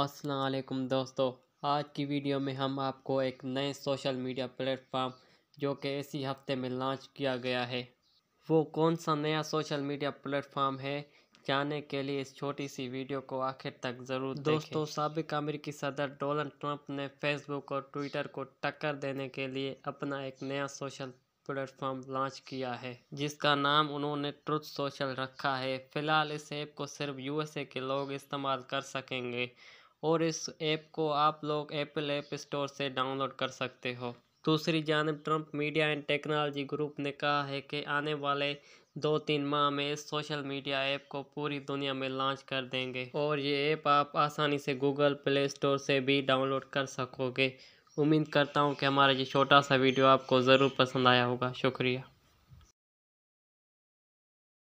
असलकुम दोस्तों आज की वीडियो में हम आपको एक नए सोशल मीडिया प्लेटफॉर्म जो कि इसी हफ्ते में लॉन्च किया गया है वो कौन सा नया सोशल मीडिया प्लेटफॉर्म है जाने के लिए इस छोटी सी वीडियो को आखिर तक ज़रूर दोस्तों सबक अमरीकी सदर डोनल्ड ट्रंप ने फेसबुक और ट्विटर को टक्कर देने के लिए अपना एक नया सोशल प्लेटफॉर्म लॉन्च किया है जिसका नाम उन्होंने ट्रुथ सोशल रखा है फिलहाल इस ऐप को सिर्फ यूएसए के लोग इस्तेमाल कर सकेंगे और इस ऐप को आप लोग एप्पल ऐप स्टोर से डाउनलोड कर सकते हो दूसरी जानब Trump media and technology group ने कहा है कि आने वाले दो तीन माह में इस सोशल मीडिया ऐप को पूरी दुनिया में लॉन्च कर देंगे और ये ऐप आप आसानी से गूगल प्ले स्टोर से भी डाउनलोड कर सकोगे उम्मीद करता हूँ कि हमारा ये छोटा सा वीडियो आपको ज़रूर पसंद आया होगा शुक्रिया